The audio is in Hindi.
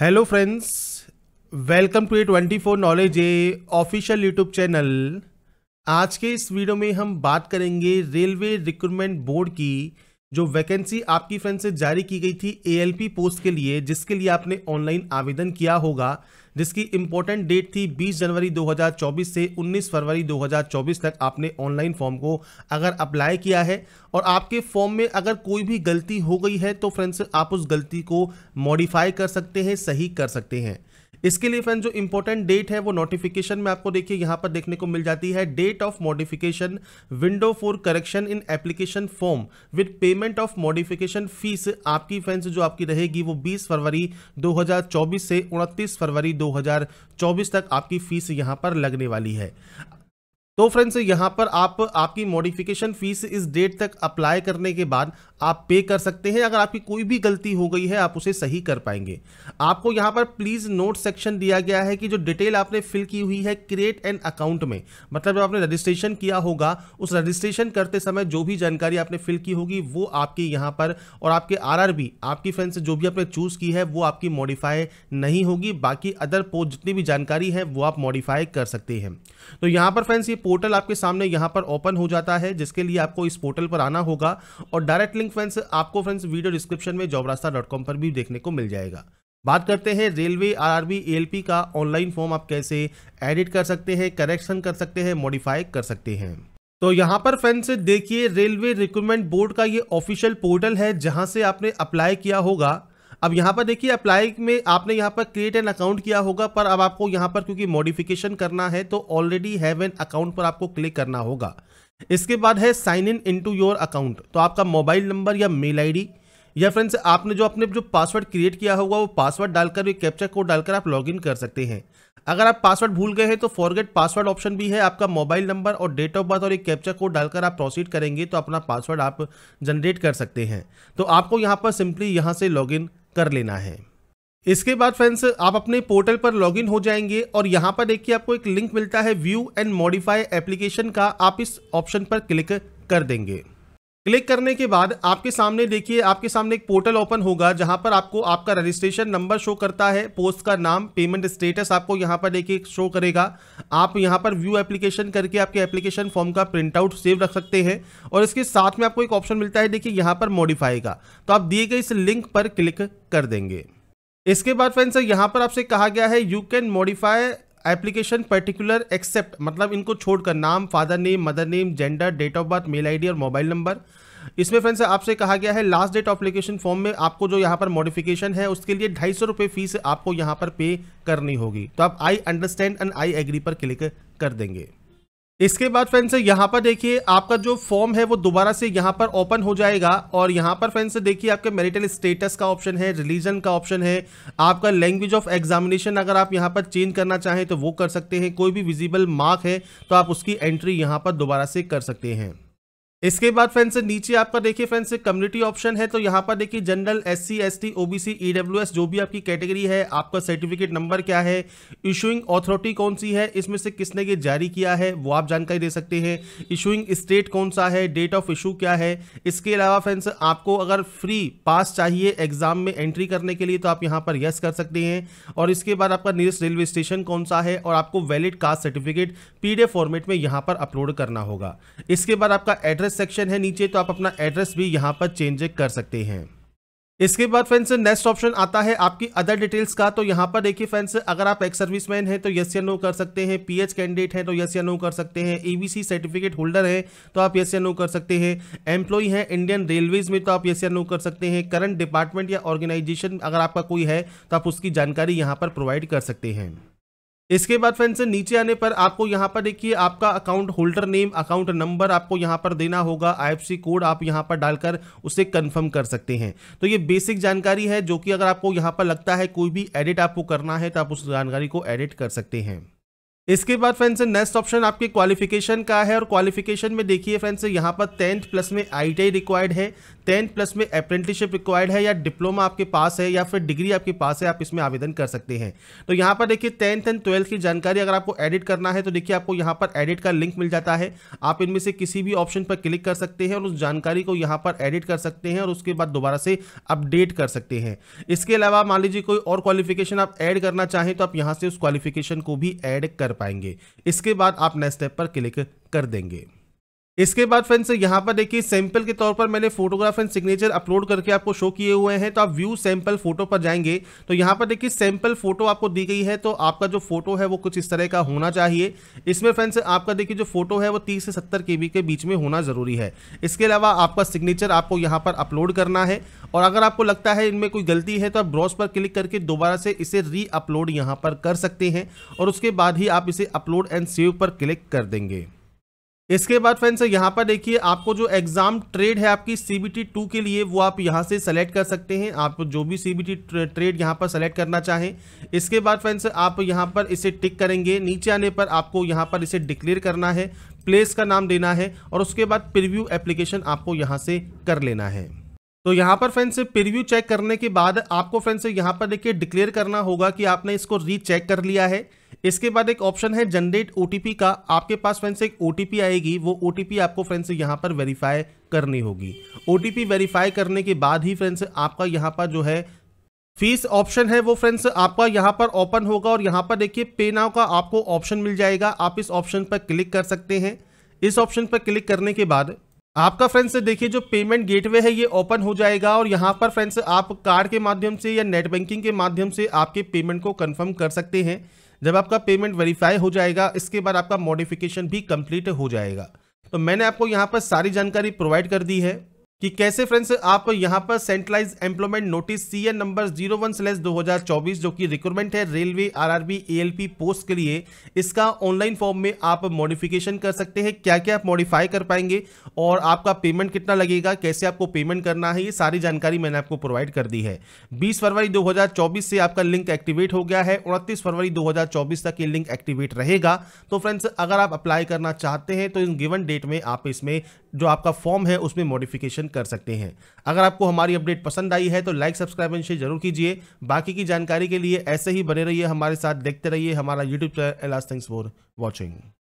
hello friends welcome to A twenty four knowledge A official YouTube channel आज के इस वीडियो में हम बात करेंगे रेलवे रिक्रूटमेंट बोर्ड की जो वैकेंसी आपकी फ्रेंड से जारी की गई थी एएलपी पोस्ट के लिए जिसके लिए आपने ऑनलाइन आवेदन किया होगा जिसकी इम्पोर्टेंट डेट थी 20 जनवरी 2024 से 19 फरवरी 2024 तक आपने ऑनलाइन फॉर्म को अगर अप्लाई किया है और आपके फॉर्म में अगर कोई भी गलती हो गई है तो फ्रेंड्स आप उस गलती को मॉडिफाई कर सकते हैं सही कर सकते हैं इसके लिए फ्रेंड जो इंपॉर्टेंट डेट है वो नोटिफिकेशन में आपको देखिए यहां पर देखने को मिल जाती है date of modification window for correction in application form with payment of modification fees आपकी फ्रेंड्स जो आपकी रहेगी वो 20 फरवरी 2024 से 29 फरवरी 2024 तक आपकी फीस यहां पर लगने वाली है तो फ्रेंड्स यहां पर आप आपकी मॉडिफिकेशन फीस इस डेट तक अप्लाई करने के बाद आप पे कर सकते हैं अगर आपकी कोई भी गलती हो गई है आप उसे सही कर पाएंगे आपको यहाँ पर प्लीज़ नोट सेक्शन दिया गया है कि जो डिटेल आपने फिल की हुई है क्रिएट एन अकाउंट में मतलब जब आपने रजिस्ट्रेशन किया होगा उस रजिस्ट्रेशन करते समय जो भी जानकारी आपने फिल की होगी वो आपकी यहाँ पर और आपके आर आपकी फ्रेंड से जो भी आपने चूज़ की है वो आपकी मॉडिफाई नहीं होगी बाकी अदर पोस्ट जितनी भी जानकारी है वो आप मॉडिफाई कर सकते हैं तो यहाँ पर फ्रेंड्स ये पोर्टल आपके सामने यहाँ पर ओपन हो जाता है जिसके लिए आपको इस पोर्टल पर आना होगा और डायरेक्टली लिंक फ्रेंड्स आपको फ्रेंड्स वीडियो डिस्क्रिप्शन में जॉब पर भी देखने को मिल जाएगा बात करते हैं रेलवे आरआरबी एलपी का ऑनलाइन फॉर्म आप कैसे एडिट कर सकते हैं करेक्शन कर सकते हैं मॉडिफाई कर सकते हैं तो यहाँ पर फ्रेंड्स देखिए रेलवे रिक्रूटमेंट बोर्ड का ये ऑफिशियल पोर्टल है जहां से आपने अप्लाई किया होगा अब यहाँ पर देखिए अप्लाई में आपने यहाँ पर क्रिएट एन अकाउंट किया होगा पर अब आपको यहाँ पर क्योंकि मॉडिफिकेशन करना है तो ऑलरेडी हैव एन अकाउंट पर आपको क्लिक करना होगा इसके बाद है sign in into your account तो आपका मोबाइल नंबर या मेल आईडी या फ्रेंड्स आपने जो अपने जो पासवर्ड क्रिएट किया होगा वो पासवर्ड डालकर कैप्चर कोड डालकर आप लॉगिन कर सकते हैं अगर आप पासवर्ड भूल गए हैं तो फॉरगेट पासवर्ड ऑप्शन भी है आपका मोबाइल नंबर और डेट ऑफ बर्थ और एक कैप्चर कोड डालकर आप प्रोसीड करेंगे तो अपना पासवर्ड आप जनरेट कर सकते हैं तो आपको यहाँ पर सिंपली यहाँ से लॉगिन कर लेना है इसके बाद फ्रेंड्स आप अपने पोर्टल पर लॉगिन हो जाएंगे और यहाँ पर देखिए आपको एक लिंक मिलता है व्यू एंड मॉडिफाई एप्लीकेशन का आप इस ऑप्शन पर क्लिक कर देंगे क्लिक करने के बाद आपके सामने देखिए आपके सामने एक पोर्टल ओपन होगा जहां पर आपको आपका रजिस्ट्रेशन नंबर शो करता है पोस्ट का नाम पेमेंट स्टेटस आपको यहां पर देखिए शो करेगा आप यहां पर व्यू एप्लीकेशन करके आपके एप्लीकेशन फॉर्म का प्रिंट आउट सेव रख सकते हैं और इसके साथ में आपको एक ऑप्शन मिलता है देखिए यहाँ पर मॉडिफाई का तो आप दिए गए इस लिंक पर क्लिक कर देंगे इसके बाद फ्रेंड्स यहाँ पर आपसे कहा गया है you can modify application particular except मतलब इनको छोड़कर नाम father name mother name gender date of birth mail ID और मोबाइल नंबर इसमें फ्रेंड्स आपसे कहा गया है लास्ट डेट एप्लीकेशन फॉर्म में आपको जो यहाँ पर मॉडिफिकेशन है उसके लिए ढाई सौ रुपये फीस आपको यहाँ पर पे करनी होगी तो आप I understand and I agree पर क्लिक कर देंगे इसके बाद फ्रेंड्स यहाँ पर देखिए आपका जो फॉर्म है वो दोबारा से यहाँ पर ओपन हो जाएगा और यहाँ पर फ्रेंड्स देखिए आपके मेरिटल स्टेटस का ऑप्शन है रिलीजन का ऑप्शन है आपका लैंग्वेज ऑफ एग्जामिनेशन अगर आप यहाँ पर चेंज करना चाहें तो वो कर सकते हैं कोई भी विजिबल मार्क है तो आप उसकी एंट्री यहाँ पर दोबारा से कर सकते हैं इसके बाद फ्रेंड्स नीचे आपका देखिए फ्रेंड्स कम्युनिटी ऑप्शन है तो यहाँ पर देखिए general S C S T OBC EWS जो भी आपकी कैटेगरी है आपका सर्टिफिकेट नंबर क्या है इशूइंग अथॉरिटी कौन सी है इसमें से किसने ये जारी किया है वो आप जानकारी दे सकते हैं इशूइंग स्टेट कौन सा है डेट ऑफ इशू क्या है इसके अलावा फ्रेंड्स आपको अगर फ्री पास चाहिए एग्जाम में एंट्री करने के लिए तो आप यहाँ पर यस कर सकते हैं और इसके बाद आपका नियरेस्ट रेलवे स्टेशन कौन सा है और आपको valid caste certificate P format में यहाँ पर अपलोड करना होगा इसके बाद आपका एड्रेस एड्रेस सेक्शन है नीचे तो आप अपना एड्रेस भी यहाँ पर चेंज कर सकते हैं इसके बाद फ्रेंड्स नेक्स्ट ऑप्शन आता है आपकी अदर डिटेल्स का तो यहाँ पर देखिए फ्रेंड्स अगर आप एक्स सर्विसमैन हैं तो यस या नो कर सकते हैं पीएच कैंडिडेट हैं तो यस या नो कर सकते हैं ईवीसी सर्टिफिकेट होल्डर हैं तो आप यस या नो कर सकते हैं एम्प्लॉय हैं इंडियन रेलवेज में तो आप यस या नो कर सकते हैं करंट डिपार्टमेंट या ऑर्गेनाइजेशन अगर आपका कोई है तो आप उसकी जानकारी यहाँ पर प्रोवाइड कर सकते हैं इसके बाद फ्रेंड्स नीचे आने पर आपको यहाँ पर देखिए आपका account holder name account number आपको यहां पर देना होगा आईएफसी कोड आप यहाँ पर डालकर उसे कंफर्म कर सकते हैं तो ये बेसिक जानकारी है जो कि अगर आपको यहाँ पर लगता है कोई भी एडिट आपको करना है तो आप उस जानकारी को एडिट कर सकते हैं इसके बाद फ्रेंड्स नेक्स्ट ऑप्शन आपके क्वालिफिकेशन का है और क्वालिफिकेशन में देखिए फ्रेंड्स यहाँ पर टेंथ प्लस में आई रिक्वायर्ड है टेंथ प्लस में अप्रेंटिसशिप रिक्वायर्ड है या डिप्लोमा आपके पास है या फिर डिग्री आपके पास है आप इसमें आवेदन कर सकते हैं तो यहाँ पर देखिए टेंथ एंड ट्वेल्थ की जानकारी अगर आपको एडिट करना है तो देखिए आपको यहाँ पर एडिट का लिंक मिल जाता है आप इनमें से किसी भी ऑप्शन पर क्लिक कर सकते हैं और उस जानकारी को यहाँ पर एडिट कर सकते हैं और उसके बाद दोबारा से अपडेट कर सकते हैं इसके अलावा मान लीजिए कोई और क्वालिफिकेशन आप ऐड करना चाहें तो आप यहाँ से उस क्वालिफिकेशन को भी ऐड कर पाएंगे इसके बाद आप नेक्स्ट स्टेप पर क्लिक कर देंगे इसके बाद फ्रेंड्स यहाँ पर देखिए सैंपल के तौर पर मैंने फोटोग्राफ एंड सिग्नेचर अपलोड करके आपको शो किए हुए हैं तो आप व्यू सैंपल फोटो पर जाएंगे तो यहाँ पर देखिए सैंपल फोटो आपको दी गई है तो आपका जो फोटो है वो कुछ इस तरह का होना चाहिए इसमें फ्रेंड्स आपका देखिए जो फोटो है वो तीस से सत्तर के के बीच में होना ज़रूरी है इसके अलावा आपका सिग्नेचर आपको यहाँ पर अपलोड करना है और अगर आपको लगता है इनमें कोई गलती है तो आप ब्रॉस पर क्लिक करके दोबारा से इसे री अपलोड यहाँ पर कर सकते हैं और उसके बाद ही आप इसे अपलोड एंड सेव पर क्लिक कर देंगे इसके बाद फ्रेंड्स यहाँ पर देखिए आपको जो एग्ज़ाम ट्रेड है आपकी सी बी टी टू के लिए वो आप यहाँ से सेलेक्ट कर सकते हैं आप जो भी सी बी टी ट्रेड यहाँ पर सेलेक्ट करना चाहें इसके बाद फ्रेंड्स आप यहाँ पर इसे टिक करेंगे नीचे आने पर आपको यहाँ पर इसे डिक्लेयर करना है प्लेस का नाम देना है और उसके बाद प्रिव्यू एप्लीकेशन आपको यहाँ से कर लेना है तो यहाँ पर फ्रेंड्स प्रिव्यू चेक करने के बाद आपको फ्रेंड्स यहाँ पर देखिए डिक्लेयर करना होगा कि आपने इसको रीचेक कर लिया है इसके बाद एक ऑप्शन है जनरेट ओटीपी का आपके पास फ्रेंड्स एक ओटीपी आएगी वो ओटीपी आपको फ्रेंड्स यहाँ पर वेरीफाई करनी होगी ओटीपी वेरीफाई करने के बाद ही फ्रेंड्स आपका यहाँ पर जो है फीस ऑप्शन है वो फ्रेंड्स आपका यहाँ पर ओपन होगा और यहाँ पर देखिए पे नाव का आपको ऑप्शन मिल जाएगा आप इस ऑप्शन पर क्लिक कर सकते हैं इस ऑप्शन पर क्लिक करने के बाद आपका फ्रेंड्स देखिए जो पेमेंट गेटवे है ये ओपन हो जाएगा और यहाँ पर फ्रेंड्स आप कार्ड के माध्यम से या नेट बैंकिंग के माध्यम से आपके पेमेंट को कंफर्म कर सकते हैं जब आपका पेमेंट वेरीफाई हो जाएगा इसके बाद आपका मॉडिफिकेशन भी कंप्लीट हो जाएगा तो मैंने आपको यहाँ पर सारी जानकारी प्रोवाइड कर दी है कि कैसे फ्रेंड्स आप यहां पर centralise employment notice C N number zero one slash दो जो कि रिक्रूटमेंट है रेलवे आरआरबी एएलपी पोस्ट के लिए इसका ऑनलाइन फॉर्म में आप मॉडिफिकेशन कर सकते हैं क्या क्या आप मॉडिफाई कर पाएंगे और आपका पेमेंट कितना लगेगा कैसे आपको पेमेंट करना है ये सारी जानकारी मैंने आपको प्रोवाइड कर दी है बीस फरवरी दो से आपका लिंक एक्टिवेट हो गया है उनतीस फरवरी दो तक ये लिंक एक्टिवेट रहेगा तो फ्रेंड्स अगर आप अप्लाई करना चाहते हैं तो इन गिवन डेट में आप इसमें जो आपका फॉर्म है उसमें मॉडिफिकेशन कर सकते हैं अगर आपको हमारी अपडेट पसंद आई है तो लाइक सब्सक्राइब एंड शेयर जरूर कीजिए बाकी की जानकारी के लिए ऐसे ही बने रहिए हमारे साथ देखते रहिए हमारा यूट्यूब चैनल एलास्ट थैंक्स फॉर वॉचिंग